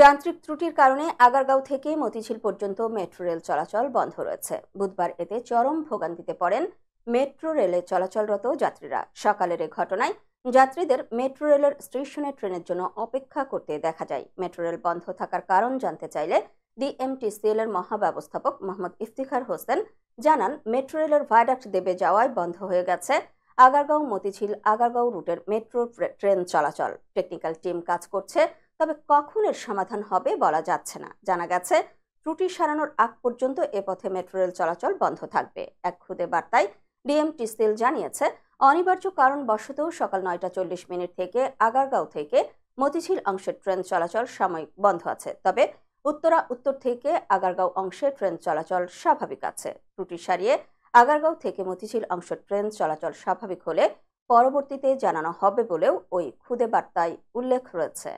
যান্ত্রিক ত্রুটির কারণে আগারগাঁও থেকে মতিঝিল পর্যন্ত মেট্রো রেল চলাচল বন্ধ রয়েছে বুধবার এতে চরম ভোগান্তিতে পড়েন মেট্রো রেলে চলাচলরত যাত্রীরা সকালের এ ঘটনায় যাত্রীদের মেট্রো রেলের স্টেশনে ট্রেনের জন্য অপেক্ষা করতে দেখা যায় মেট্রো রেল বন্ধ থাকার কারণ জানতে চাইলে ডিএমটিসিএল এর মহাব্যবস্থাপক মোহাম্মদ ইফতিখার হোসেন জানান মেট্রো রেলের ভায়াডাক্ট দেবে যাওয়ায় বন্ধ হয়ে গেছে আগারগাঁও মতিঝিল আগারগাঁও রুটের মেট্রো ট্রেন চলাচল টেকনিক্যাল টিম কাজ করছে তবে কখন এর সমাধান হবে বলা যাচ্ছে না জানা গেছে ত্রুটি সারানোর আগ পর্যন্ত এ পথে মেট্রো রেল চলাচল বন্ধ থাকবে এক খুদে বার্তায় সেল জানিয়েছে অনিবার্য কারণবশত সকাল নয়টা চল্লিশ মিনিট থেকে আগারগাঁও থেকে মতিঝিল অংশের ট্রেন চলাচল সাময়িক বন্ধ আছে তবে উত্তরা উত্তর থেকে আগারগাঁও অংশে ট্রেন চলাচল স্বাভাবিক আছে ত্রুটি সারিয়ে আগারগাঁও থেকে মতিঝিল অংশ ট্রেন চলাচল স্বাভাবিক হলে পরবর্তীতে জানানো হবে বলেও ওই খুদে বার্তায় উল্লেখ রয়েছে